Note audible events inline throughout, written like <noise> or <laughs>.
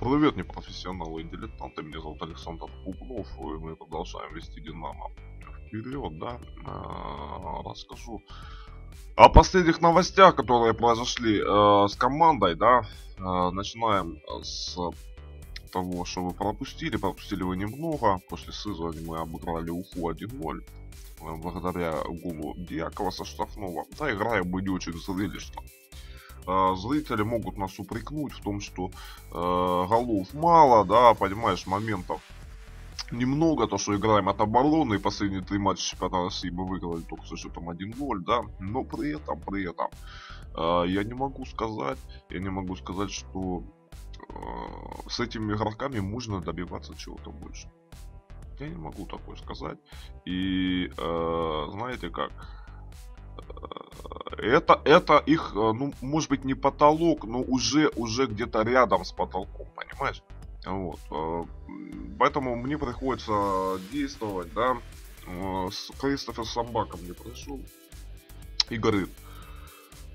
Привет, непрофессионалы а и дилетанты, меня зовут Александр Кугнов, и мы продолжаем вести Динамо вперед, да, э, расскажу о последних новостях, которые произошли э, с командой, да, э, начинаем с того, что вы пропустили, пропустили вы немного, после Сызрани мы обыграли Уху 1-0, э, благодаря голу Диакова со штрафного, да, игра будет очень зрелищно. А зрители могут нас упрекнуть в том, что э, голов мало, да, понимаешь, моментов немного, то, что играем от обороны, и последние три матча чемпионата России мы выиграли только со счетом 1-0, да, но при этом, при этом, э, я не могу сказать, я не могу сказать, что э, с этими игроками можно добиваться чего-то больше. Я не могу такое сказать. И э, знаете как, Э, это, это их, э, ну, может быть, не потолок, но уже, уже где-то рядом с потолком, понимаешь? Вот. Э, поэтому мне приходится действовать, да. С Кристофер Самбака мне пришел и говорит,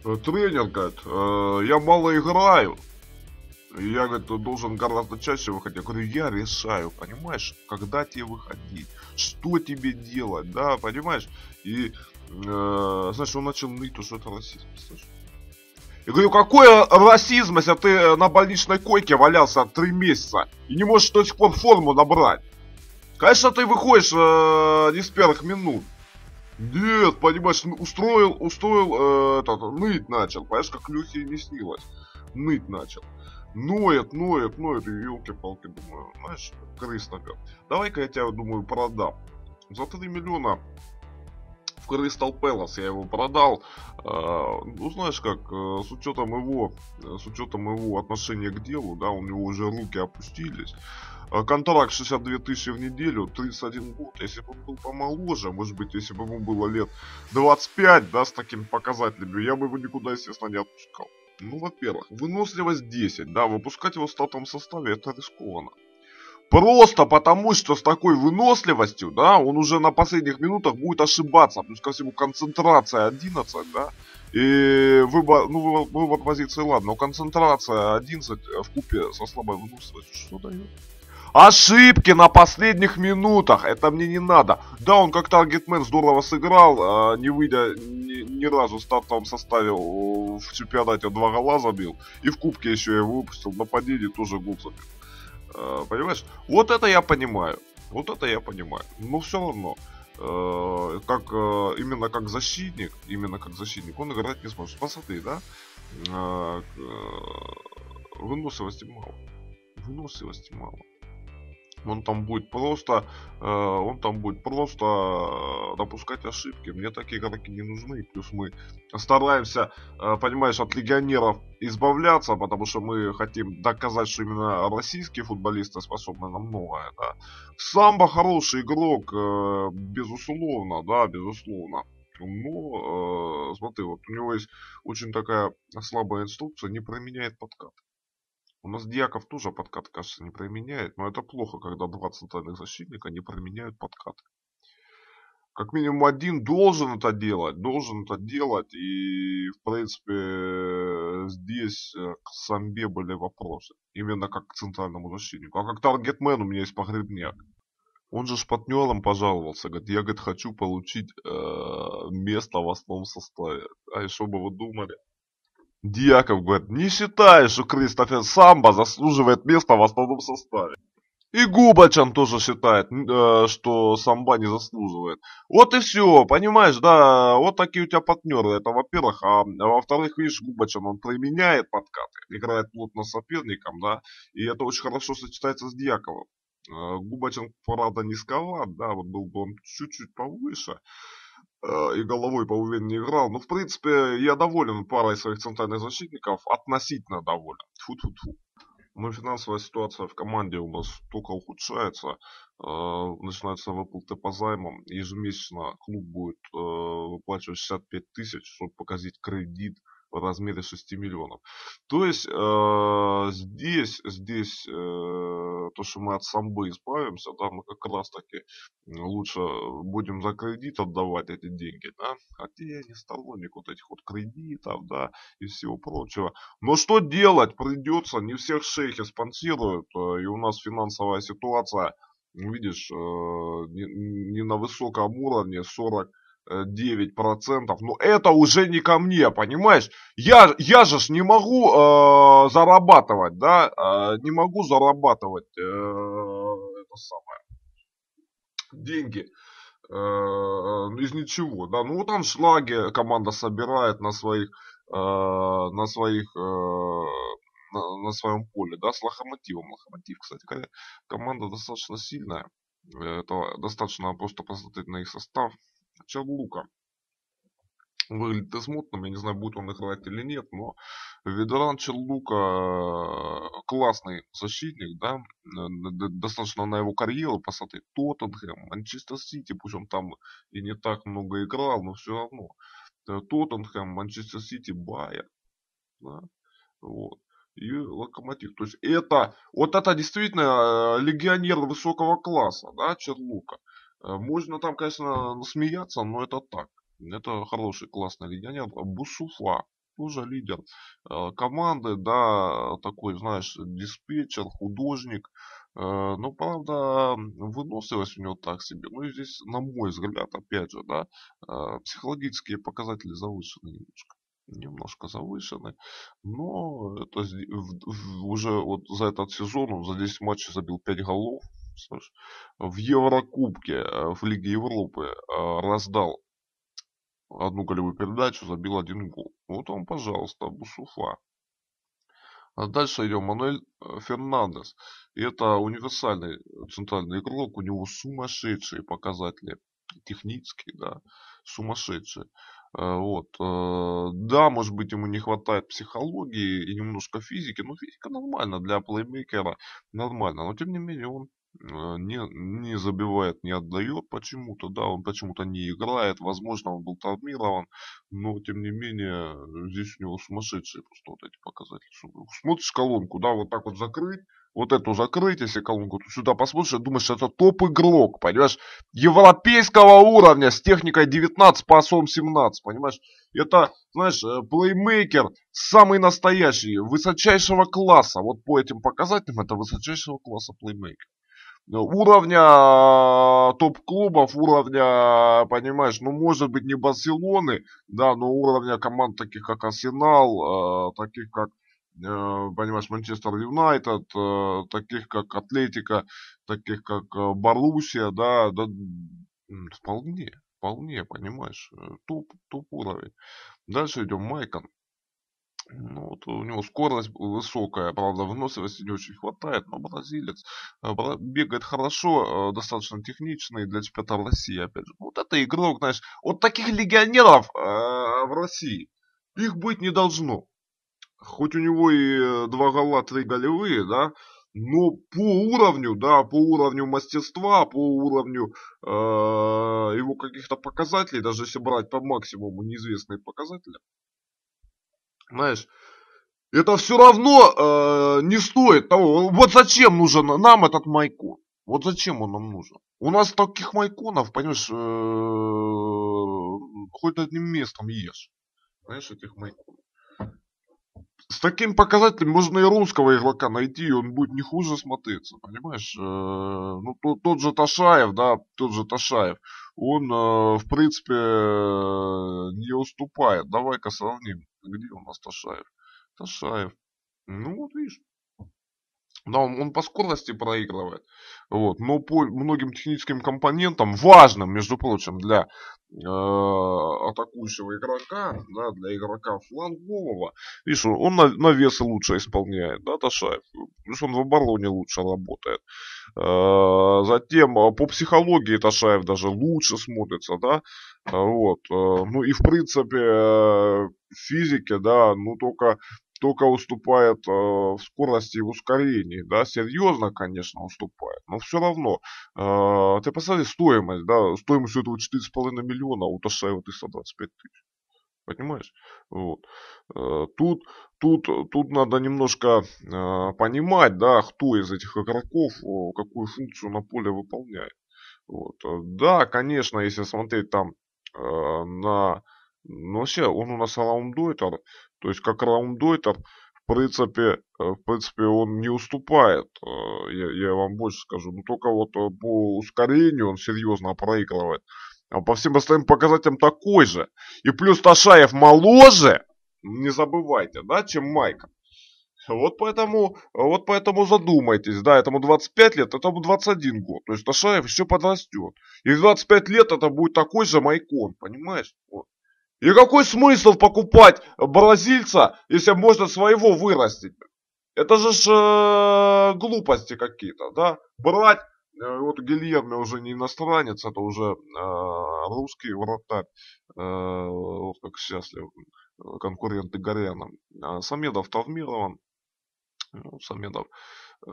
тренер, говорит, я мало играю, я, говорит, должен гораздо чаще выходить. Я говорю, я решаю, понимаешь, когда тебе выходить, что тебе делать, да, понимаешь? И, э, знаешь, он начал ныть, что это расизм, слышишь? Я говорю, какой расизм, если ты на больничной койке валялся три месяца и не можешь до сих пор форму набрать? Конечно, ты выходишь э, не с первых минут. Нет, понимаешь, устроил, устроил, э, этот, ныть начал, понимаешь, как Люхе не снилось. Ныть начал. Ноет, ноет, ноет, и елки-палки, думаю, знаешь, крыс нога. Давай-ка я тебя, думаю, продам. За 3 миллиона в Crystal Palace я его продал. А, ну, знаешь как, э, с учетом его, э, с учетом его отношения к делу, да, у него уже руки опустились. А, контракт 62 тысячи в неделю, 31 год. Если бы он был помоложе, может быть, если бы ему было лет 25, да, с таким показателями, я бы его никуда, естественно, не отпускал. Ну, во-первых, выносливость 10, да, выпускать его в стартовом составе это рискованно. Просто потому, что с такой выносливостью, да, он уже на последних минутах будет ошибаться. Плюс ко всему концентрация 11, да. И выбор, ну, выбор позиции, ладно, но концентрация 11 в купе со слабой выносливостью что дает? Ошибки на последних минутах, это мне не надо. Да, он как таргетмен здорово сыграл, а, не выйдя, ни разу в стартовом составе в чемпионате два гола забил. И в кубке еще я его выпустил. В нападении тоже гол забил. Э, понимаешь? Вот это я понимаю. Вот это я понимаю. Но все равно э, как э, именно как защитник, именно как защитник, он играть не сможет. Посмотри, да? выносливости мало. Выносливости мало. Он там будет просто, э, он там будет просто э, допускать ошибки. Мне такие игроки не нужны. Плюс мы стараемся, э, понимаешь, от легионеров избавляться, потому что мы хотим доказать, что именно российские футболисты способны на многое. Да. Самбо хороший игрок, э, безусловно, да, безусловно. Но, э, смотри, вот у него есть очень такая слабая инструкция, не променяет подкат. У нас Дьяков тоже подкат, кажется, не применяет, но это плохо, когда два центральных защитника не применяют подкат. Как минимум один должен это делать, должен это делать, и в принципе здесь э, к Самбе были вопросы, именно как к центральному защитнику. А как таргетмен у меня есть погребняк. Он же с партнером пожаловался, говорит, я говорит, хочу получить э, место в основном составе. А и что бы вы думали? Дьяков говорит, не считаешь, что Кристофер Самбо заслуживает места в основном составе. И Губачан тоже считает, э, что самба не заслуживает. Вот и все, понимаешь, да, вот такие у тебя партнеры. Это во-первых, а, а во-вторых, видишь, Губачан, он применяет подкаты, играет плотно с соперником, да, и это очень хорошо сочетается с Дьяковым. Э, Губачан, правда, низковат, да, вот был бы он чуть-чуть повыше, Э, и головой поувереннее играл. Но, ну, в принципе, я доволен парой своих центральных защитников. Относительно доволен. тьфу тьфу тьфу Но ну, финансовая ситуация в команде у нас только ухудшается. Э, начинается выплаты по займам. Ежемесячно клуб будет э, выплачивать 65 тысяч, чтобы показать кредит в размере 6 миллионов. То есть э, здесь, здесь э, то, что мы от самбы избавимся, да, мы как раз таки лучше э, будем за кредит отдавать эти деньги, да, хотя а я не сторонник вот этих вот кредитов, да, и всего прочего. Но что делать придется, не всех шейхи спонсируют, э, и у нас финансовая ситуация, ну, видишь, э, не, не на высоком уровне, 40 9%, э, но это уже не ко мне, понимаешь? Я, я же ж не могу э, зарабатывать, да, э, не могу зарабатывать э, это самое, деньги э, ну, из ничего, да, ну там шлаги команда собирает на своих, э, на своих, э, на, на своем поле, да, с Лохомотивом, Лохомотив, кстати, команда достаточно сильная, э, это достаточно просто посмотреть на их состав, Чаглука. Выглядит и я не знаю, будет он играть или нет, но ветеран Черлука э, классный защитник, да, достаточно на его карьеру, посмотри, Тоттенхэм, Манчестер Сити, пусть он там и не так много играл, но все равно. Э, Тоттенхэм, Манчестер Сити, Байер, да, вот и Локомотив. То есть это, вот это действительно э, легионер высокого класса, да, Черлука. Э, можно там, конечно, смеяться, но это так. Это хороший, классный легионер. Бусуфа тоже лидер э, команды, да, такой, знаешь, диспетчер, художник. Э, но, правда, выносливость у него так себе. Ну и здесь, на мой взгляд, опять же, да, психологические показатели завышены немножко немножко завышены. Но это уже вот за этот сезон он за 10 матчей забил 5 голов в Еврокубке, э, в Лиге Европы э, раздал одну голевую передачу, забил один гол. Вот вам, пожалуйста, Бусуфа. А дальше идем Мануэль э, Фернандес. И это универсальный центральный игрок. У него сумасшедшие показатели. Технические, да, сумасшедшие. Вот. Да, может быть, ему не хватает психологии и немножко физики, но физика нормально для плеймейкера, нормально. Но, тем не менее, он Э, не, не забивает, не отдает почему-то, да, он почему-то не играет, возможно, он был травмирован, но, тем не менее, здесь у него сумасшедшие просто вот эти показатели. Смотришь колонку, да, вот так вот закрыть, вот эту закрыть, если колонку сюда посмотришь, думаешь, это топ-игрок, понимаешь, европейского уровня с техникой 19 по осом 17, понимаешь, это, знаешь, э, плеймейкер самый настоящий, высочайшего класса, вот по этим показателям это высочайшего класса плеймейкер уровня э, топ-клубов, уровня, понимаешь, ну, может быть, не Барселоны, да, но уровня команд таких, как Арсенал, э, таких, как, э, понимаешь, Манчестер Юнайтед, таких, как Атлетика, таких, как Боруссия, да, да, вполне, вполне, понимаешь, топ, топ уровень. Дальше идем Майкон. Ну, вот у него скорость высокая, правда, выносливости не очень хватает, но бразилец э, бегает хорошо, э, достаточно техничный для чемпионата России, опять же. Ну, вот это игрок, знаешь, вот таких легионеров э, в России, их быть не должно. Хоть у него и два гола, три голевые, да, но по уровню, да, по уровню мастерства, по уровню его каких-то показателей, даже если брать по максимуму неизвестные показатели, знаешь, это все равно э, не стоит того. Вот зачем нужен нам этот Майкон? Вот зачем он нам нужен? У нас таких Майконов, понимаешь, э, хоть одним местом ешь. Знаешь, этих Майконов. С таким показателем можно и русского игрока найти, и он будет не хуже смотреться, понимаешь? Э, ну, тот, тот же Ташаев, да, тот же Ташаев, он, э, в принципе, э, не уступает. Давай-ка сравним где у нас Ташаев? Ташаев. Ну вот видишь. Да, он, он по скорости проигрывает. Вот. Но по многим техническим компонентам, важным, между прочим, для Э, атакующего игрока, да, для игрока флангового. Видишь, он на, весы лучше исполняет, да, Ташаев. Плюс он в обороне лучше работает. Э, затем э, по психологии Ташаев даже лучше смотрится, да. Вот. Ну и в принципе физике, да, ну только только уступает э, в скорости и в ускорении, да, серьезно, конечно, уступает, но все равно, э, ты посмотри стоимость, да, стоимость этого 4,5 миллиона, у Ташаева 325 тысяч. Понимаешь? Вот. Э, тут, тут, тут надо немножко э, понимать, да, кто из этих игроков э, какую функцию на поле выполняет. Вот. Э, да, конечно, если смотреть там э, на ну, вообще, он у нас раундойтер, то есть как раундойтер, в принципе, э, в принципе, он не уступает, э, я, я вам больше скажу, но только вот э, по ускорению он серьезно проигрывает. А по всем остальным показателям такой же. И плюс Ташаев моложе, не забывайте, да, чем Майка. Вот поэтому, вот поэтому задумайтесь, да, этому 25 лет, этому 21 год. То есть Ташаев все подрастет. И в 25 лет это будет такой же Майкон, понимаешь? Вот. И какой смысл покупать бразильца, если можно своего вырастить? Это же ж, э, глупости какие-то, да? Брать, э, вот Гильерме уже не иностранец, это уже э, русский вратарь. Э, вот как счастлив э, конкуренты Горяна. А Самедов травмирован. Самедов Э,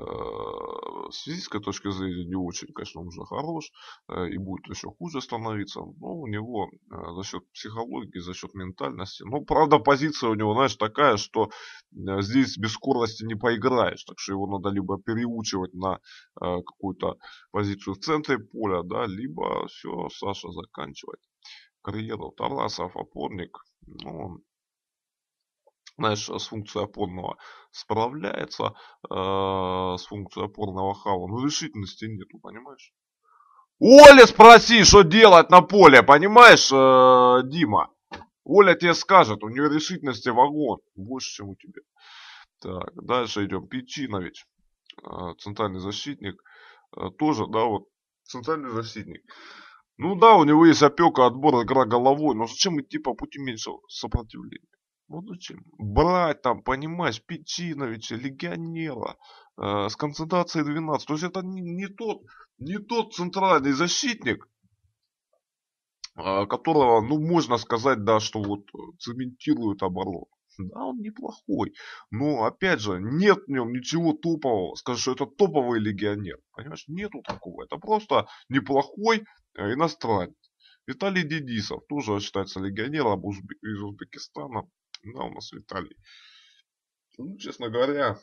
с физической точки зрения не очень, конечно, уже хорош э, и будет еще хуже становиться. Но у него э, за счет психологии, за счет ментальности. Ну, правда, позиция у него, знаешь, такая, что здесь без скорости не поиграешь. Так что его надо либо переучивать на какую-то позицию в центре поля, да, либо все, Саша, заканчивать карьеру. Тарасов опорник, ну, знаешь с функцией опорного справляется, э, с функцией опорного хава. но решительности нету, понимаешь? Оля спроси, что делать на поле, понимаешь, э, Дима? Оля тебе скажет, у нее решительности вагон, больше, чем у тебя. Так, дальше идем. Печинович, э, а, центральный защитник, э, тоже, да, вот, центральный защитник. Ну да, у него есть опека, отбор, игра головой, но зачем идти по пути меньшего сопротивления? будучи, брать там, понимаешь, Петиновича, Легионера э, с концентрацией 12. То есть это не, не, тот, не тот центральный защитник, э, которого, ну, можно сказать, да, что вот э, цементирует оборону. Да, он неплохой, но, опять же, нет в нем ничего топового. Скажешь, что это топовый легионер. Понимаешь, нету такого. Это просто неплохой э, иностранец. Виталий Денисов тоже считается легионером из Узбекистана. Да, у нас Виталий. Ну, честно говоря,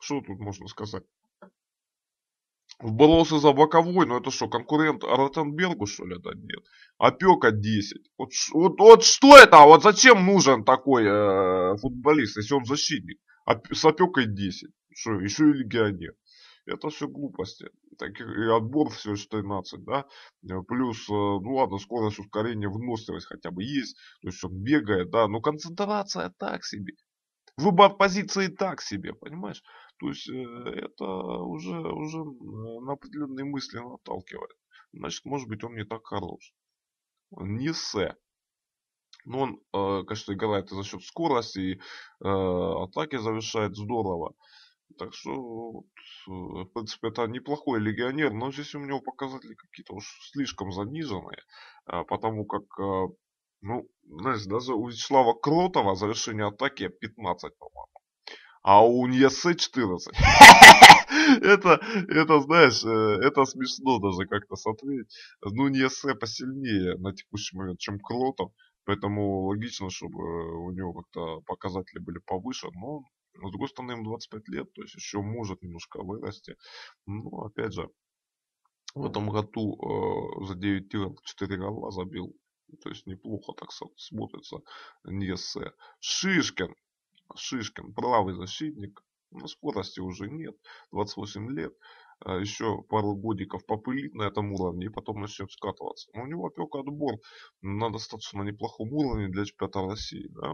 что тут можно сказать? Боролся за боковой, но ну, это что, конкурент Ротенбергу, что ли, это нет? Опека 10. Вот, вот, вот что это? А вот зачем нужен такой э, футболист, если он защитник? Оп с опекой 10. Что, еще и легионер. Это все глупости. Так и отбор всего 14, да. Э, плюс, э, ну ладно, скорость ускорения, выносливость хотя бы есть. То есть он бегает, да. Но концентрация так себе. Выбор позиции так себе, понимаешь? То есть э, это уже, уже на определенные мысли наталкивает. Значит, может быть, он не так хорош. Не се. Но он, конечно, играет за счет скорости и атаки завершает здорово. Так что, вот, э, в принципе, это неплохой легионер, но здесь у него показатели какие-то уж слишком заниженные, а, потому как, а, ну, знаешь, даже у Вячеслава Кротова завершение атаки 15, по-моему. А у Ньесе 14. <laughs> это, это, знаешь, э, это смешно даже как-то смотреть. Ну, Ньесе посильнее на текущий момент, чем Кротов. Поэтому логично, чтобы э, у него как-то показатели были повыше. Но но с другой стороны, им 25 лет, то есть еще может немножко вырасти. Но ну, опять же, в этом году э, за 9 тиров 4 гола забил. То есть неплохо так смотрится Несе Шишкин. Шишкин, правый защитник. Но ну, скорости уже нет. 28 лет. А еще пару годиков попылит на этом уровне и потом начнет скатываться. Но ну, у него опек отбор на достаточно неплохом уровне для чемпионата России. Да?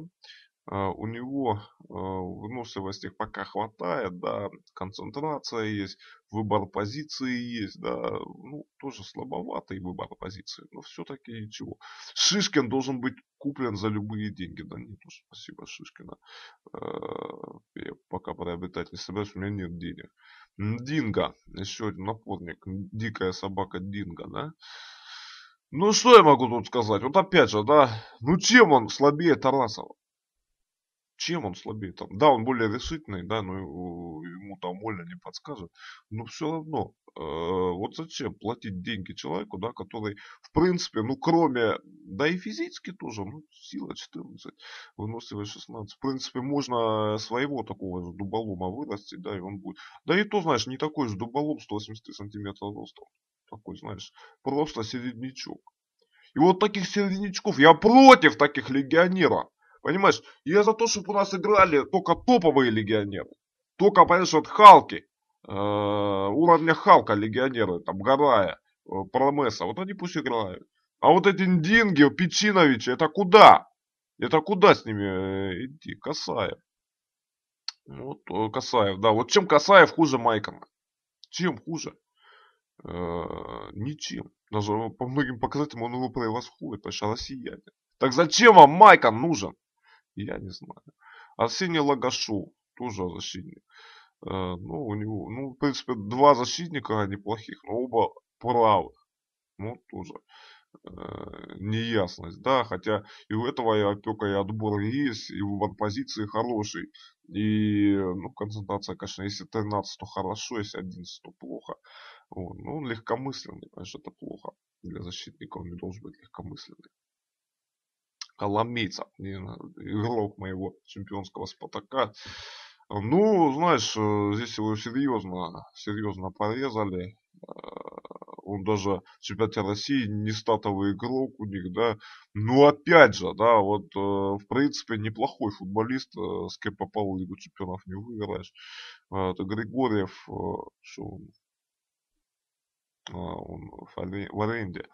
А, у него а, выносливости пока хватает, да, концентрация есть, выбор позиции есть, да, ну, тоже слабоватый выбор позиции, но все-таки ничего. Шишкин должен быть куплен за любые деньги, да нет уж, спасибо Шишкина, а, я пока приобретать не собираюсь, у меня нет денег. Динго, еще один напорник, дикая собака Динго, да, ну что я могу тут сказать? Вот опять же, да, ну чем он слабее Тарасова? чем он слабее там. Да, он более решительный, да, но ему там Оля не подскажет. Но все равно, э, вот зачем платить деньги человеку, да, который, в принципе, ну, кроме, да и физически тоже, ну, сила 14, выносливость 16. В принципе, можно своего такого же дуболома вырастить, да, и он будет. Да и то, знаешь, не такой же дуболом 180 сантиметра ростом. Такой, знаешь, просто середнячок. И вот таких середнячков, я против таких легионеров. Понимаешь, я за то, чтобы у нас играли только топовые легионеры. Только, понимаешь, вот Халки, э, уровня Халка легионеры, там, Гарая, э, Промеса, вот они пусть играют. А вот эти Динги, Печиновичи, это куда? Это куда с ними э, идти? Касаев. Вот э, Касаев, да. Вот чем Касаев хуже Майкона? Чем хуже? ничем. Даже по многим показателям он его превосходит, потому что россиянин. Так зачем вам Майкон нужен? я не знаю. А Арсений Лагашов, тоже защитник. Э, ну, у него, ну, в принципе, два защитника а неплохих, но оба правых. Ну, тоже э, неясность, да, хотя и у этого и опека, и отбор есть, и выбор позиции хороший, и, ну, концентрация, конечно, если 13, то хорошо, если 11, то плохо, вот, но он легкомысленный, конечно, это плохо, для защитника он не должен быть легкомысленный. Коломейца, игрок моего чемпионского Спартака. Ну, знаешь, э, здесь его серьезно, серьезно порезали. Э, он даже в чемпионате России не статовый игрок у них, да. Но ну, опять же, да, вот э, в принципе неплохой футболист, с кем попал в Лигу чемпионов не выиграешь. Это Григорьев, что он а, в аренде.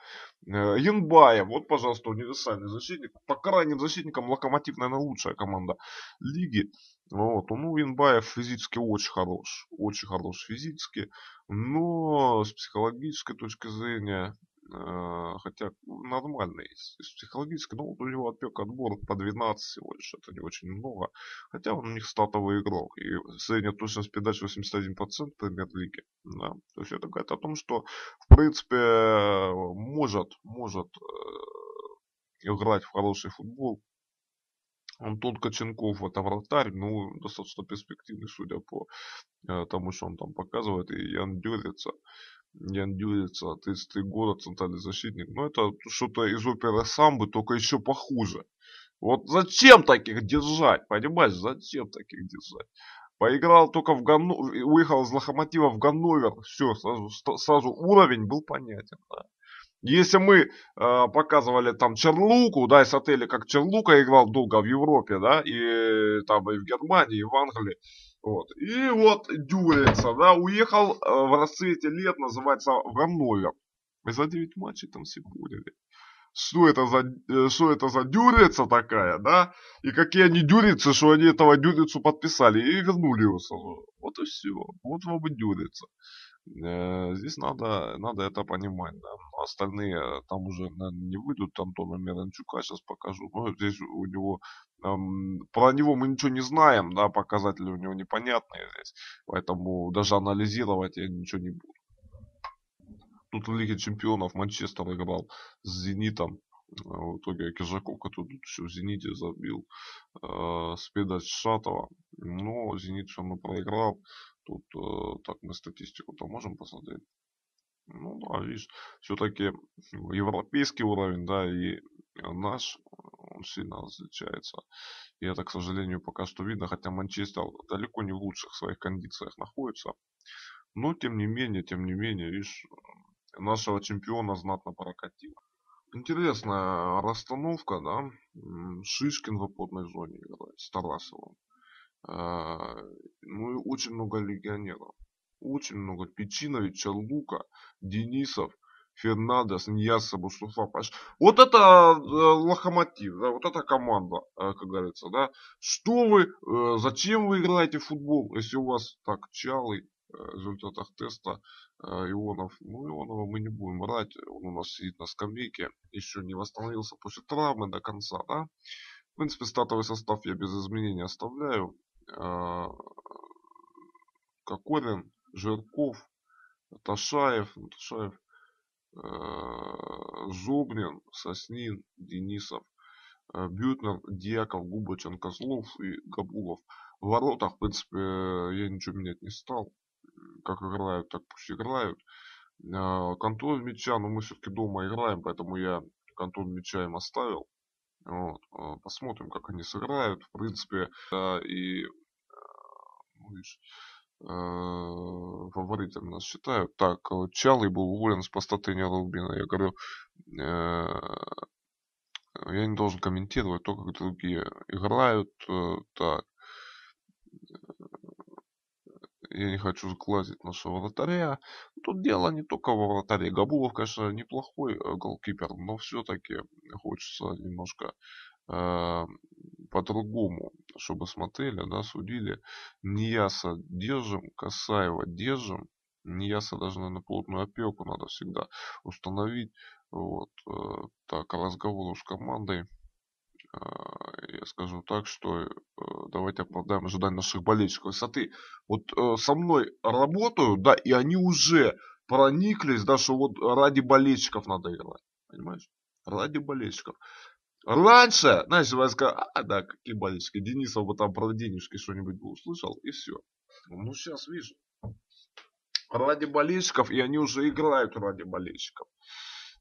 Янбаев, э, вот, пожалуйста, универсальный защитник. По крайним защитникам Локомотив, наверное, лучшая команда лиги. Вот. Ну, Янбаев физически очень хорош. Очень хорош физически. Но с психологической точки зрения Э, хотя нормальный, с психологической, но ну, у него отек отбор по 12 всего лишь, это не очень много, хотя он у них статовый игрок, и средняя точность передач 81% премьер-лиги, да. то есть это говорит о том, что в принципе может, может э, играть в хороший футбол, Антон Коченков, это вратарь, ну, достаточно перспективный, судя по э, тому, что он там показывает, и Ян Дюрица. Ян Дюрица, 33 года, центральный защитник. Ну, это что-то из оперы самбы, только еще похуже. Вот зачем таких держать, понимаешь, зачем таких держать? Поиграл только в Ганну, уехал из Лохомотива в Ганновер, все, сразу, сразу уровень был понятен, да. Если мы э, показывали там Черлуку, да, из отеля, как Черлука играл долго в Европе, да, и э, там и в Германии, и в Англии, вот. И вот дюрится, да, уехал э, в расцвете лет, называется, в Ганновер. За 9 матчей там все поняли. Что это за, э, что это за дюрица такая, да? И какие они дюрицы, что они этого дюрицу подписали и вернули его сразу. Вот и все. Вот вам и дюрица. Э, здесь надо, надо это понимать. Да. Остальные там уже, наверное, не выйдут. Антона Миранчука сейчас покажу. Ну здесь у него про него мы ничего не знаем, да, показатели у него непонятные здесь, поэтому даже анализировать я ничего не буду. Тут в Лиге Чемпионов Манчестер играл с Зенитом, а в итоге Кижаков, который тут еще в Зените забил э, с передач Шатова. Но Зенит все равно проиграл. Тут, э, так, мы статистику-то можем посмотреть. Ну да, видишь, все-таки европейский уровень, да, и Э, наш, э, он сильно различается. И это, к сожалению, пока что видно, хотя Манчестер далеко не в лучших своих кондициях находится. Но, тем не менее, тем не менее, видишь, э, нашего чемпиона знатно прокатило. Интересная расстановка, да. Шишкин в опорной зоне играет с Тарасовым. Ну и очень много легионеров. Очень много. Печиновича, Лука, Денисов, Фернандо, Иньяса, Мустафа Паш. Вот это э, локомотив, да, вот эта команда, э, как говорится, да. Что вы, э, зачем вы играете в футбол, если у вас так чалый э, в результатах теста э, Ионов. Ну, Ионова мы не будем брать, он у нас сидит на скамейке, еще не восстановился после травмы до конца, да. В принципе, статовый состав я без изменений оставляю. Э, Кокорин, Жирков, Ташаев, ну, Ташаев Э, Зубнин, Соснин, Денисов, э, Бютнер, Дьяков, Губачин, Козлов и Габулов. В воротах, в принципе, э, я ничего менять не стал. Как играют, так пусть играют. Контроль мяча, но мы все-таки дома играем, поэтому я контроль мяча им оставил. Вот. Посмотрим, как они сыграют. В принципе, и ну, видишь, фаворитом э, нас считают. Так, Чалый был уволен с поста тренера Рубина. Я говорю, э, я не должен комментировать то, как другие играют. Э, так. Я не хочу сглазить нашего вратаря. Тут дело не только во вратаре. Габулов, конечно, неплохой голкипер, но все-таки хочется немножко а, по-другому, чтобы смотрели, да, судили. Нияса держим, Касаева держим. Нияса даже, наверное, плотную опеку надо всегда установить. Вот. Э, так, разговор с командой. А, я скажу так, что э, давайте оправдаем ожидания наших болельщиков. Высоты. Вот э, со мной работают, да, и они уже прониклись, да, что вот ради болельщиков надо играть. Понимаешь? Ради болельщиков. Раньше, знаешь, я сказал, а, да, какие болельщики, Денисов бы там про денежки что-нибудь бы услышал, и все. Ну, сейчас вижу. Ради болельщиков, и они уже играют ради болельщиков.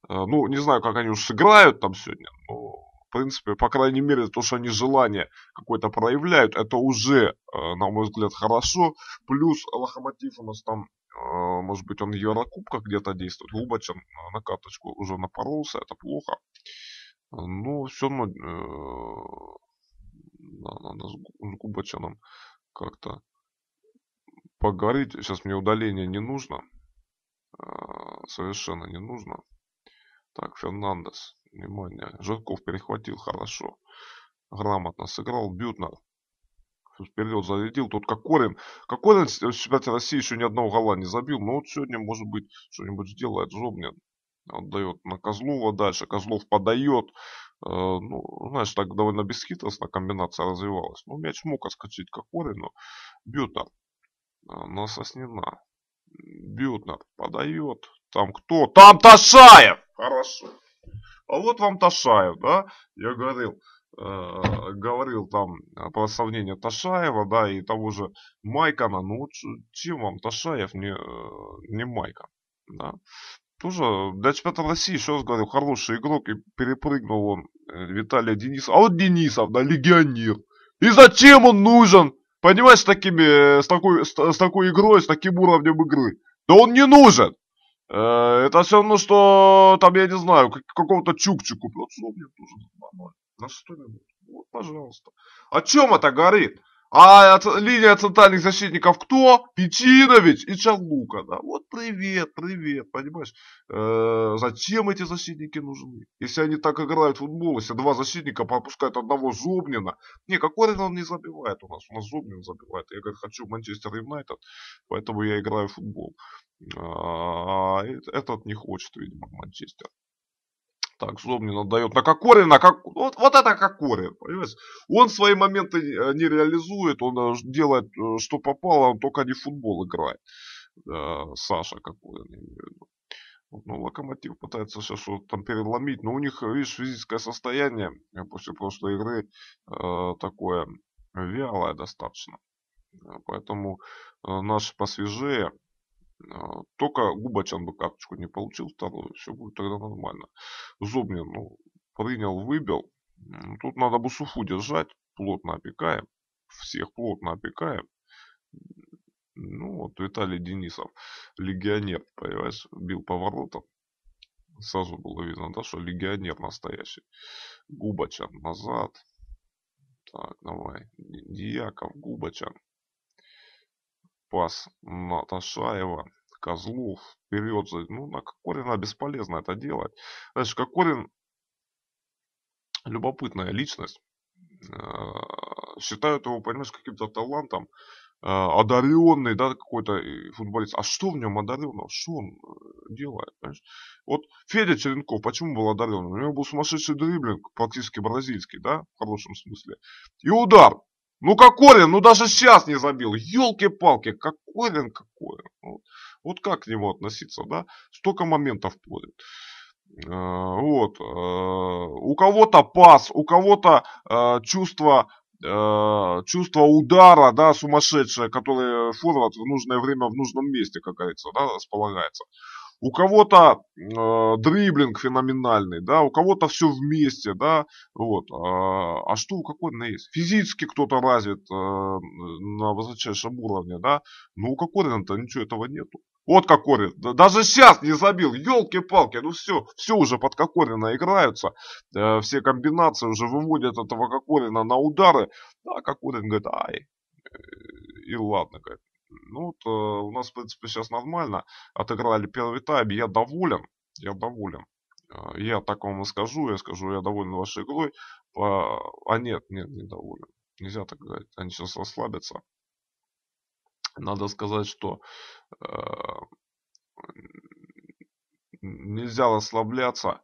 Э, ну, не знаю, как они уж сыграют там сегодня, но, в принципе, по крайней мере, то, что они желание какое-то проявляют, это уже, э, на мой взгляд, хорошо. Плюс Локомотив у нас там, э, может быть, он в Еврокубках где-то действует. Глубочин на каточку уже напоролся, это плохо. Ну, все равно э, да, надо с Губачаном как-то поговорить. Сейчас мне удаление не нужно. А, совершенно не нужно. Так, Фернандес. Внимание. Жирков перехватил хорошо. Грамотно сыграл. Бютнер. Вперед зарядил. Тут Кокорин. Кокорин э, в чемпионате России еще ни одного гола не забил. Но вот сегодня, может быть, что-нибудь сделает Жобнин отдает на Козлова дальше, Козлов подает, э, ну, знаешь, так довольно бесхитростно комбинация развивалась. Ну, мяч мог отскочить к Апорину. Бютер на Соснина. Бютер подает. Там кто? Там Ташаев! Хорошо. А вот вам Ташаев, да? Я говорил, э, говорил там э, про сравнение Ташаева, да, и того же Майкона. Ну, вот чем вам Ташаев не, э, не Майка да? Ну тоже для чемпионата России, еще раз говорю, хороший игрок, и перепрыгнул он э, Виталия Денисова. А вот Денисов, да, легионер. И зачем он нужен? Понимаешь, с, такими, э, с, такой, с, с такой игрой, с таким уровнем игры. Да он не нужен. Э, это все равно, что, там, я не знаю, как, какого-то Чукчику. Вот ну, что мне нужен На что минут. Вот, пожалуйста. О чем это горит? А линия центральных защитников кто? Печинович и Чалука. Да? Вот привет, привет, понимаешь? Э, зачем эти защитники нужны? Если они так играют в футбол, если два защитника пропускают одного Зубнина. Не, какой он не забивает у нас. У нас Зубнин забивает. Я как хочу Манчестер Юнайтед, поэтому я играю в футбол. А, а э, этот не хочет, видимо, Манчестер так, Собнина надает. на на как, вот, вот это Кокорин, понимаешь? Он свои моменты э, не реализует, он э, делает, э, что попало, он только не в футбол играет. Саша какой, я имею в виду. Ну, Локомотив пытается сейчас что-то там переломить, но у них, видишь, физическое состояние после прошлой игры э, такое вялое достаточно. Поэтому э, наши посвежее, а, только Губачан бы карточку не получил вторую, все будет тогда нормально. Зубнин, ну, принял, выбил. Тут надо бы Бусуфу держать, плотно опекаем. Всех плотно опекаем. Ну, вот Виталий Денисов, легионер, понимаешь, бил поворотом. Сразу было видно, да, что легионер настоящий. Губачан назад. Так, давай. Дьяков, Губачан пас на Ташаева. Козлов вперед. Ну, на Кокорина бесполезно это делать. Знаешь, Кокорин любопытная личность. Э, считают его, понимаешь, каким-то талантом. Э, Одаренный, да, какой-то футболист. А что в нем одаренного? Что он э, делает? Понимаешь? Вот Федя Черенков, почему был одаренным? У него был сумасшедший дриблинг, практически бразильский, да, в хорошем смысле. И удар ну Кокорин, ну даже сейчас не забил. Елки-палки, Кокорин, Кокорин. Ну, вот, вот как к нему относиться, да? Столько моментов плодит. Э, вот. Э, у кого-то пас, у кого-то э, чувство чувство удара, да, сумасшедшее, которое форвард в нужное время в нужном месте, как говорится, да, располагается у кого-то э, дриблинг феноменальный, да, у кого-то все вместе, да, вот. Э, а что у Кокорина есть? Физически кто-то развит э, на высочайшем уровне, да, но ну, у Кокорина-то ничего этого нету. Вот Кокорин, даже сейчас не забил, елки-палки, ну все, все уже под Кокорина играются, э, все комбинации уже выводят этого Кокорина на удары, А Кокорин говорит, ай, э, и ладно, говорит, ну, вот, э, у нас, в принципе, сейчас нормально. Отыграли первый тайм, я доволен. Я доволен. Э, я так вам и скажу, я скажу, я доволен вашей игрой. По... А нет, нет, не доволен. Нельзя так говорить, они сейчас расслабятся. Надо сказать, что э, нельзя расслабляться.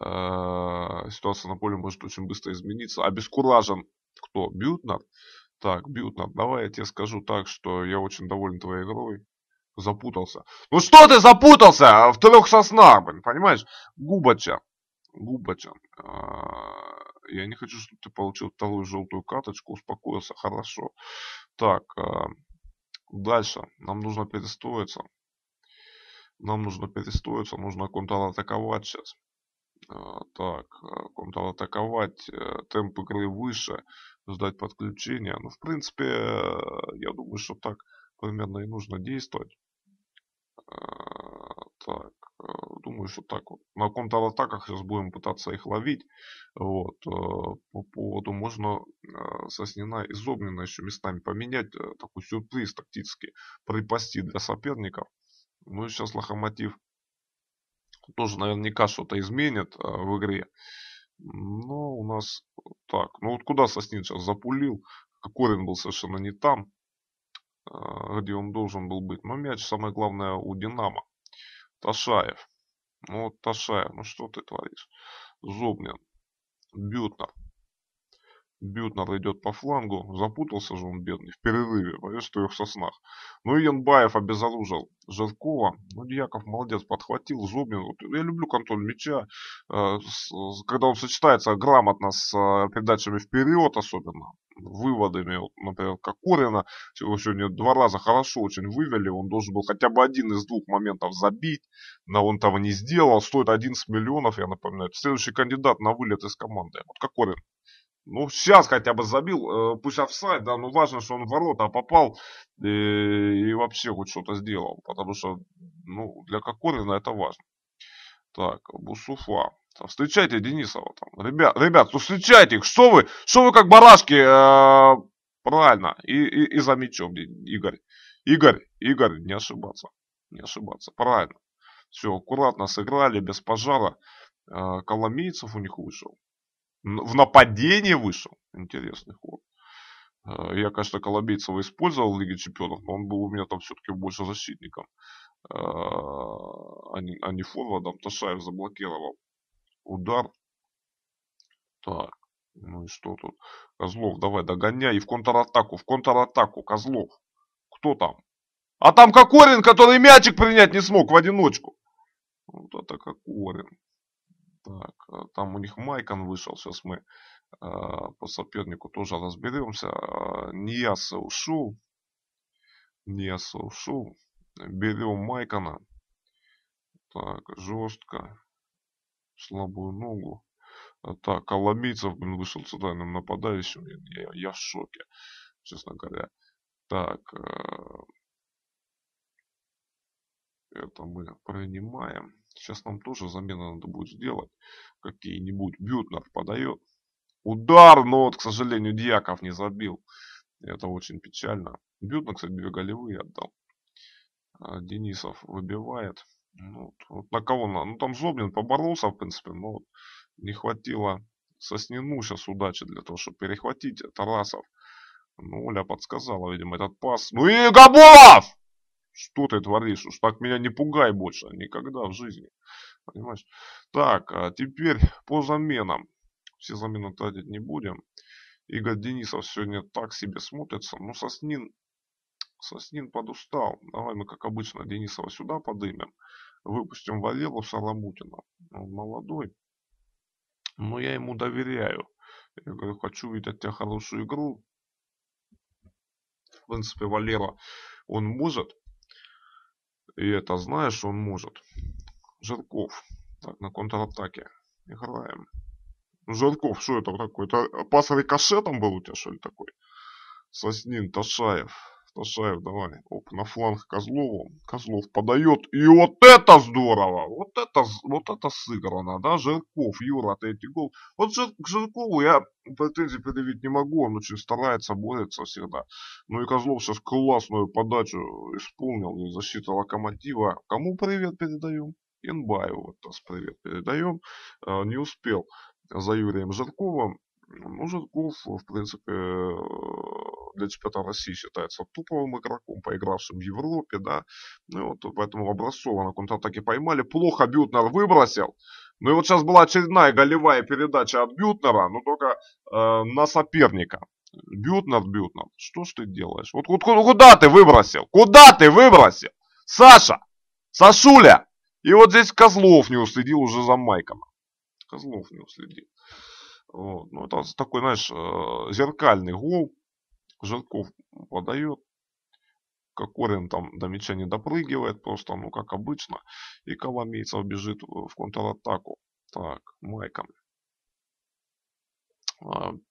Э, ситуация на поле может очень быстро измениться. Обескуражен а кто? Бютнер. Э, так, Бьютнат, давай я тебе скажу так, что я очень доволен твоей игрой. Запутался. Ну что ты запутался? А, в трех соснах, блин, понимаешь? Губача. Губача. А, я не хочу, чтобы ты получил вторую желтую карточку. Успокоился, хорошо. Так, а, дальше. Нам нужно перестроиться. Нам нужно перестроиться, нужно контратаковать сейчас. А, так, а, кому-то атаковать, э, темп игры выше, ждать подключения. Ну, в принципе, э, я думаю, что так примерно и нужно действовать. А, так, э, думаю, что так вот. На атаках сейчас будем пытаться их ловить. Вот, по поводу можно Соснина и Зобнина еще местами поменять. Такой сюрприз тактически припасти для соперников. Ну и сейчас Локомотив что тоже наверняка что-то а изменит э, в игре. Но у нас так. Ну вот куда Соснин сейчас запулил? Кокорин был совершенно не там, а, где он должен был быть. Но мяч, самое главное, у Динамо. Ташаев. Ну вот Ташаев, ну что ты творишь? Зубнин. Бютнер. Бютнер идет по флангу, запутался же он, бедный, в перерыве, в трех соснах. Ну и Янбаев обезоружил Жиркова, ну Дьяков молодец, подхватил Зубин. Вот, я люблю контроль мяча, э, с, когда он сочетается грамотно с э, передачами вперед особенно, выводами, вот, например, как Корина сегодня два раза хорошо очень вывели, он должен был хотя бы один из двух моментов забить, но он того не сделал, стоит 11 миллионов, я напоминаю, следующий кандидат на вылет из команды, вот как Корин. Ну, сейчас хотя бы забил, э, пусть офсайд, да, но ну, важно, что он в ворота попал и, э, и вообще хоть что-то сделал, потому что, ну, для Кокорина это важно. Так, Бусуфа. Там, встречайте Денисова там. Ребят, ребят, ну встречайте их, что вы, что вы как барашки, э, правильно, и, и, и за мячом, Игорь. Игорь, Игорь, не ошибаться, не ошибаться, правильно. Все, аккуратно сыграли, без пожара. Э, Коломейцев у них вышел в нападение вышел. Интересный ход. Э, я, конечно, Колобейцева использовал в Лиге Чемпионов, но он был у меня там все-таки больше защитником, э, а не, а не форвардом. Ташаев заблокировал удар. Так, ну и что тут? Козлов, давай, догоняй. И в контратаку, в контратаку, Козлов. Кто там? А там Кокорин, который мячик принять не смог в одиночку. Вот это Кокорин. Так, э, там у них Майкон вышел, сейчас мы э, по сопернику тоже разберемся. Э, Нияса ушел. Нияса ушел. Берем Майкона. Так, жестко. Слабую ногу. Так, Коломийцев, блин, вышел с нападающим. Я, я, я в шоке, честно говоря. Так, это мы принимаем. Сейчас нам тоже замены надо будет сделать. Какие-нибудь. Бютнер подает. Удар, но вот, к сожалению, Дьяков не забил. Это очень печально. Бютнер, кстати, две голевые отдал. А, Денисов выбивает. Ну, вот. вот на кого на? Ну там Зобнин поборолся, в принципе, но вот не хватило Соснину сейчас удачи для того, чтобы перехватить Тарасов. Ну, Оля подсказала, видимо, этот пас. Ну и Габулов! Что ты творишь? Уж так меня не пугай больше. Никогда в жизни. Понимаешь? Так, а теперь по заменам. Все замены тратить не будем. Игорь Денисов сегодня так себе смотрится. Ну, Соснин, Соснин подустал. Давай мы, как обычно, Денисова сюда подымем. Выпустим Валеру Шаламутина. Он молодой. Но я ему доверяю. Я говорю, хочу видеть от тебя хорошую игру. В принципе, Валера, он может и это, знаешь, он может. Жирков. Так, на контратаке. Играем. Жирков, что это такое? Это пас рикошетом был у тебя, что ли, такой? Соснин, Ташаев. Стасаев, давай. Оп, на фланг Козлову. Козлов подает. И вот это здорово! Вот это, вот это сыграно, да? Жирков, Юра, третий гол. Вот Жир, к Жиркову я претензий предъявить не могу. Он очень старается, борется всегда. Ну и Козлов сейчас классную подачу исполнил из защиты Локомотива. Кому привет передаем? Инбаеву вот нас привет передаем. Э, не успел за Юрием Жирковым. Ну, Жирков, в принципе, э, для чемпионата России считается туповым игроком, поигравшим в Европе, да. Ну, вот, поэтому образцово на контратаке поймали. Плохо Бютнер выбросил. Ну и вот сейчас была очередная голевая передача от Бютнера, но только э, на соперника. Бютнер, Бютнер, что ж ты делаешь? Вот, вот куда ты выбросил? Куда ты выбросил? Саша! Сашуля! И вот здесь Козлов не уследил уже за Майком. Козлов не уследил. Вот. Ну, это такой, знаешь, э, зеркальный гол. Желтков подает. Кокорин там до мяча не допрыгивает, просто, ну, как обычно. И Коломейцев бежит э, в контратаку. Так,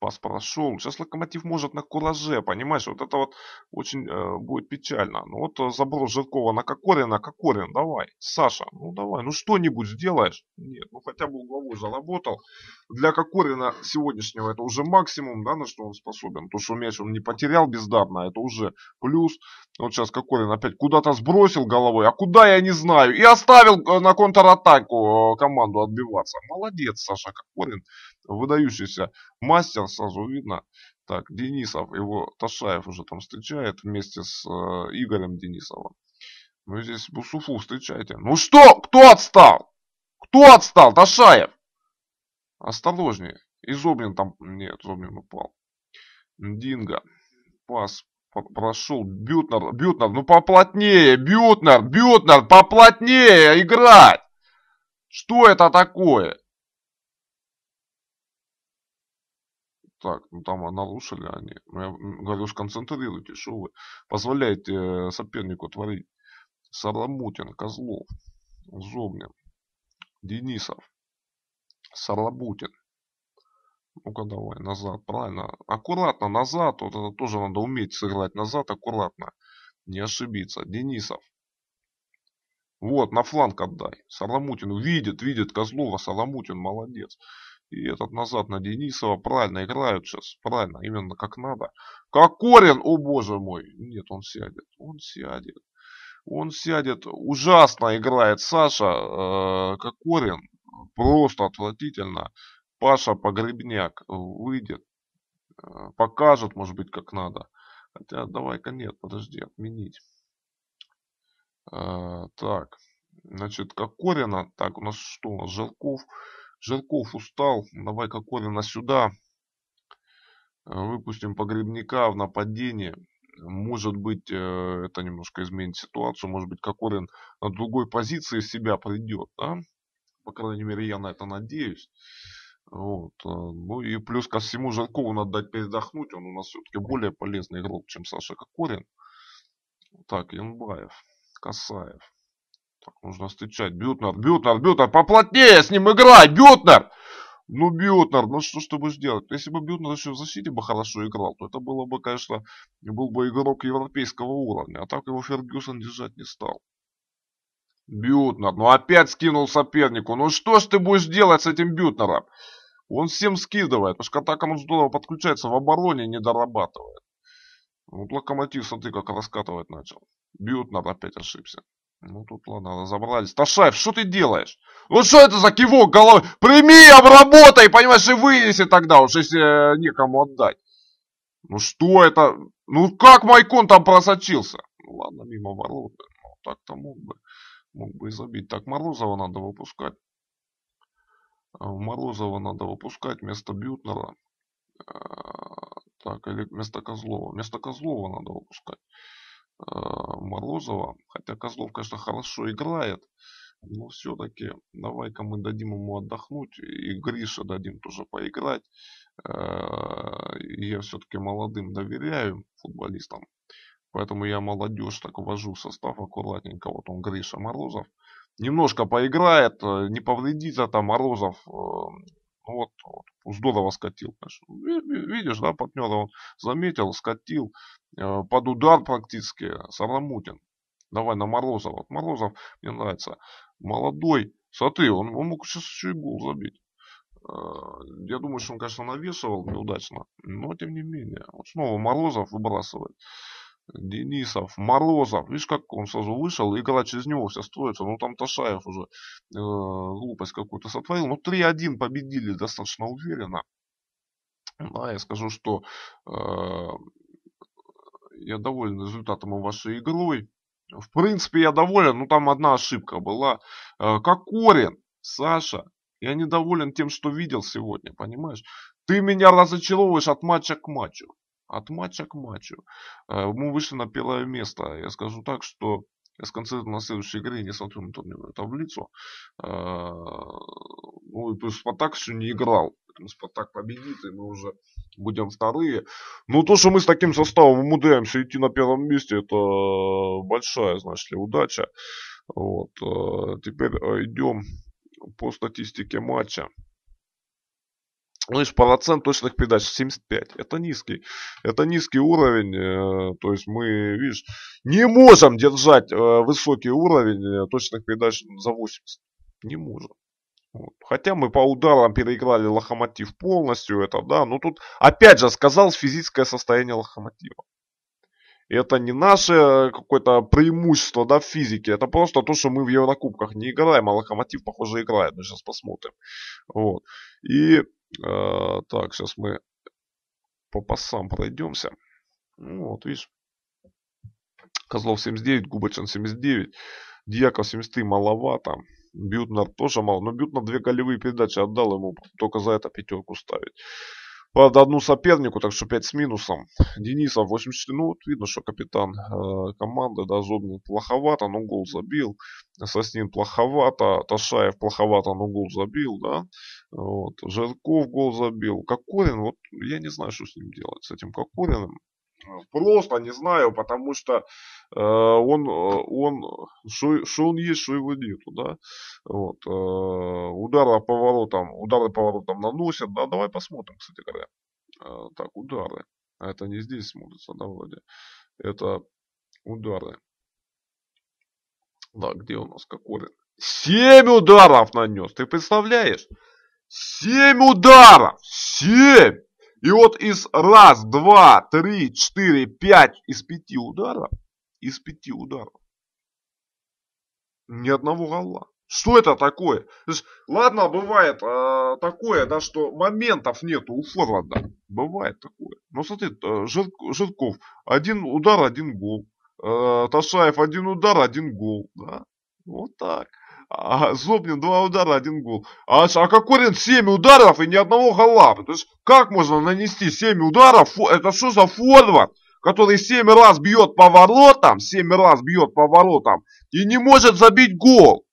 пас прошел. Сейчас Локомотив может на кураже, понимаешь, вот это вот очень э, будет печально. Ну вот э, заброс Жиркова на Кокорина, Кокорин, давай, Саша, ну давай, ну что-нибудь сделаешь? Нет, ну хотя бы угловой заработал. Для Кокорина сегодняшнего это уже максимум, да, на что он способен. То, что мяч он не потерял бездарно, это уже плюс. Ну вот сейчас Кокорин опять куда-то сбросил головой, а куда я не знаю. И оставил э, на контратаку э, команду отбиваться. Молодец, Саша Кокорин выдающийся мастер, сразу видно. Так, Денисов, его Ташаев уже там встречает вместе с э, Игорем Денисовым. ну здесь Бусуфу встречаете. Ну что? Кто отстал? Кто отстал? Ташаев! Осторожнее. И Зоблин там... Нет, Зоблин упал. Динго. Пас прошел. Бютнер, Бютнер, ну поплотнее. Бютнер, Бютнер, поплотнее играть. Что это такое? так, ну там нарушили они. Ну, я говорю, сконцентрируйте, что вы позволяете э, сопернику творить. Сарамутин, Козлов, Зобнин, Денисов, Сарабутин. Ну-ка давай, назад, правильно. Аккуратно, назад. Вот это тоже надо уметь сыграть назад, аккуратно. Не ошибиться. Денисов. Вот, на фланг отдай. Саламутин видит, видит Козлова. Саламутин молодец. И этот назад на Денисова. Правильно играют сейчас. Правильно, именно как надо. Кокорин, о боже мой. Нет, он сядет. Он сядет. Он сядет. Ужасно играет Саша. Э, Кокорин. Просто отвратительно. Паша Погребняк выйдет. Э, покажет, может быть, как надо. Хотя, давай-ка нет, подожди, отменить. Э, так. Значит, Кокорина. Так, у нас что? У нас Желков. Желков. Жарков устал, давай-ка Конина сюда. Э, выпустим погребника в нападение. Может быть, э, это немножко изменит ситуацию. Может быть, Кокорин на другой позиции себя придет. Да? По крайней мере, я на это надеюсь. Вот. Э, ну и плюс ко всему Жаркову надо дать передохнуть. Он у нас все-таки более полезный игрок, чем Саша Кокорин. Так, Янбаев, Касаев. Так нужно встречать. Бютнер, Бютнер, Бютнер, поплотнее с ним играй, Бютнер! Ну, Бютнер, ну что ж ты будешь делать? Если бы Бютнер еще в защите бы хорошо играл, то это было бы, конечно, был бы игрок европейского уровня. А так его Фергюсон держать не стал. Бютнер, ну опять скинул сопернику. Ну что ж ты будешь делать с этим Бютнером? Он всем скидывает, потому что к он здорово подключается, в обороне не дорабатывает. Вот локомотив, смотри, как раскатывать начал. Бютнер опять ошибся. Ну тут ладно, разобрались. Ташаев, что ты делаешь? Вот что это за кивок головы? Прими, обработай, понимаешь, и вынеси тогда уж, если э, некому отдать. Ну что это? Ну как Майкон там просочился? Ну, ладно, мимо ворот. Ну так-то мог бы. Мог бы и забить. Так Морозова надо выпускать. А, Морозова надо выпускать вместо Бютнера. А, так, или вместо Козлова. Вместо Козлова надо выпускать. Э, Морозова. Хотя Козлов, конечно, хорошо играет. Но все-таки давай-ка мы дадим ему отдохнуть. И Гриша дадим тоже поиграть. Э, я все-таки молодым доверяю футболистам. Поэтому я молодежь так вожу в состав аккуратненько. Вот он Гриша Морозов. Немножко поиграет, э, не повредится там Морозов ну вот, вот Уздорова скатил, Видишь, да, партнера он заметил, скатил. Э, под удар практически Сарамутин. Давай на Морозова. Вот Морозов мне нравится. Молодой. Смотри, он, он мог сейчас еще и гол забить. Э, я думаю, что он, конечно, навешивал неудачно, но тем не менее. Вот снова Морозов выбрасывает. Денисов, Морозов. Видишь, как он сразу вышел, и игра через него вся строится. Ну, там Ташаев уже э, глупость какую-то сотворил. Ну, 3-1 победили достаточно уверенно. Да, я скажу, что э, я доволен результатом и вашей игрой. В принципе, я доволен, но там одна ошибка была. Э, Кокорин, Саша, я недоволен тем, что видел сегодня, понимаешь? Ты меня разочаровываешь от матча к матчу. От матча к матчу. Э, мы вышли на первое место. Я скажу так, что я с конца на следующей игре не смотрю на турнирную таблицу. Э, ну и плюс Спартак еще не играл. Поэтому Спартак победит, и мы уже будем вторые. Но то, что мы с таким составом умудряемся идти на первом месте, это большая, значит ли, удача. Вот. Э, теперь идем по статистике матча. Ну, из процент точных передач 75. Это низкий. Это низкий уровень. Э, то есть мы, видишь, не можем держать э, высокий уровень э, точных передач за 80. Не можем. Хотя мы по ударам переиграли лохомотив полностью, это да. Но тут, опять же, сказал физическое состояние лохомотива. это не наше какое-то преимущество да, в физике. Это просто то, что мы в Еврокубках не играем, а Локомотив, похоже, играет. Мы сейчас посмотрим. Вот. И Э, так, сейчас мы по пасам пройдемся. Ну, вот, видишь. Козлов 79, Губачин 79, Дьяков 73 маловато. Бютнер тоже мало, но Бютнер две голевые передачи отдал ему, только за это пятерку ставить. Правда, одну сопернику, так что 5 с минусом. Дениса 84. Ну, вот видно, что капитан э, команды, да, Зобнин плоховато, но гол забил. Соснин плоховато, Ташаев плоховато, но гол забил, да. Вот. Жирков гол забил. Кокорин, вот я не знаю, что с ним делать, с этим Кокориным. Просто не знаю, потому что э, он, э, он, что, что он есть, что его нету, да. Вот, э, удары по воротам, удары по воротам наносят, да, давай посмотрим, кстати говоря. Э, так, удары. А это не здесь смотрится, да, вроде. Это удары. Да, где у нас Кокорин? Семь ударов нанес, ты представляешь? Семь ударов! Семь! И вот из раз, два, три, четыре, пять, из пяти ударов, из пяти ударов, ни одного гола. Что это такое? ладно, бывает э, такое, да, что моментов нету у форварда. Бывает такое. Но ну, смотри, э, Жир, Жирков, один удар, один гол. Э, Ташаев, один удар, один гол. Да? Вот так. А Зобнин два удара, один гол. А, а Кокорин семь ударов и ни одного гола. То есть как можно нанести семь ударов? Это что за форвард, который семь раз бьет по воротам, семь раз бьет по воротам и не может забить гол?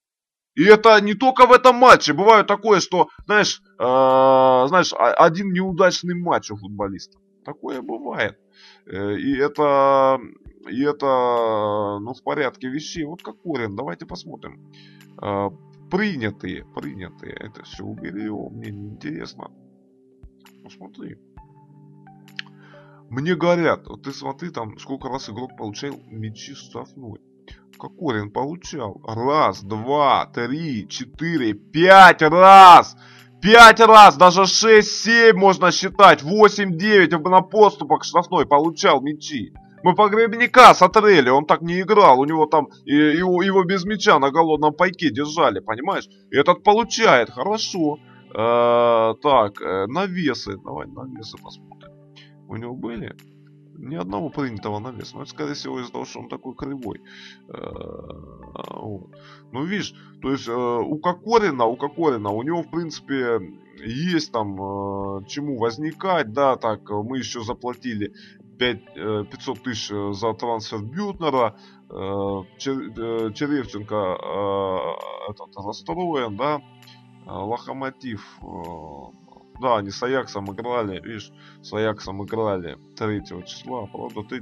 И это не только в этом матче. Бывает такое, что, знаешь, э, знаешь а, один неудачный матч у футболиста. Такое бывает. Э, и это и это, ну, в порядке вещей. Вот как Корин, давайте посмотрим. А, принятые, принятые. Это все уберем, мне неинтересно. Ну, смотри. Мне говорят, Вот ты смотри, там, сколько раз игрок получал мечи штрафной. Кокорин получал. Раз, два, три, четыре, пять раз! Пять раз, даже шесть, семь можно считать. Восемь, девять на поступок штрафной получал мечи. Мы погребника сотрели, он так не играл. У него там и, его, его без мяча на голодном пайке держали, понимаешь? И Этот получает, хорошо. Э, так, э, навесы. Давай навесы посмотрим. У него были? Ни одного принятого навеса. Но ну, это, скорее всего, из-за того, что он такой кривой. Э, вот. Ну, видишь, то есть э, у Кокорина, у Кокорина, у него, в принципе, есть там э, чему возникать, да, так, э, мы еще заплатили 5, 500 э, тысяч э, за трансфер Бютнера, э, Черевченко этот, расстроен, да, Локомотив, да, они с Аяксом играли, видишь, с Аяксом играли 3 числа, правда, 3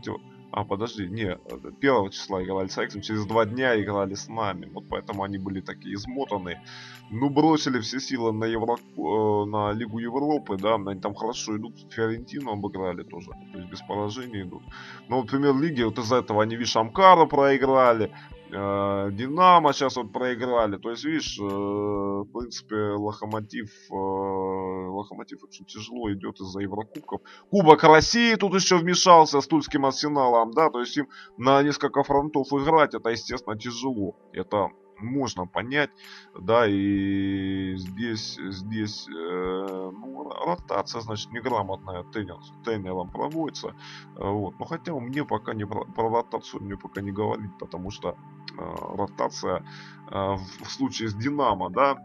а, подожди, не, 1 э, числа играли с Аяксом, через два дня играли с нами. Вот поэтому они были такие измотанные. Ну, бросили все силы на, Евро... Э, на Лигу Европы, да, они там хорошо идут, Фиорентину обыграли тоже, то есть без поражения идут. Но, ну, например, лиги, вот из-за этого они Вишамкара проиграли, Э, Динамо сейчас вот проиграли. То есть, видишь, э, в принципе, Локомотив, э, Локомотив очень тяжело идет из-за Еврокубков. Кубок России тут еще вмешался с тульским арсеналом, да, то есть им на несколько фронтов играть, это, естественно, тяжело. Это можно понять, да, и здесь, здесь э, ну, ротация, значит, неграмотная тренер, тренером проводится, э, вот, но ну, хотя мне пока не про, про ротацию мне пока не говорить, потому что э, ротация э, в, в случае с Динамо, да,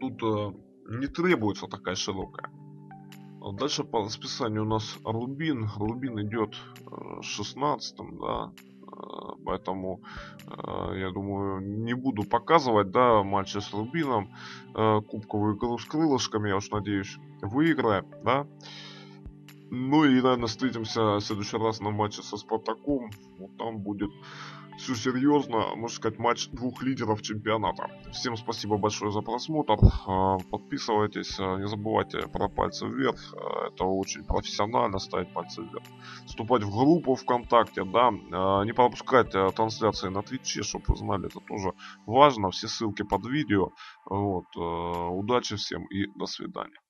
тут э, не требуется такая широкая. Дальше по расписанию у нас Рубин. Рубин идет 16 э, да, Поэтому, э, я думаю, не буду показывать, да, матчи с Рубином, э, кубковую игру с крылышками, я уж надеюсь, выиграем, да. Ну и, наверное, встретимся в следующий раз на матче со Спартаком. Вот там будет все серьезно, можно сказать, матч двух лидеров чемпионата. Всем спасибо большое за просмотр, а, подписывайтесь, а, не забывайте про пальцы вверх, а, это очень профессионально ставить пальцы вверх. Вступать в группу ВКонтакте, да, не пропускать трансляции на Твиче, чтобы вы знали, это тоже важно, все ссылки под видео. Вот, удачи всем и до свидания.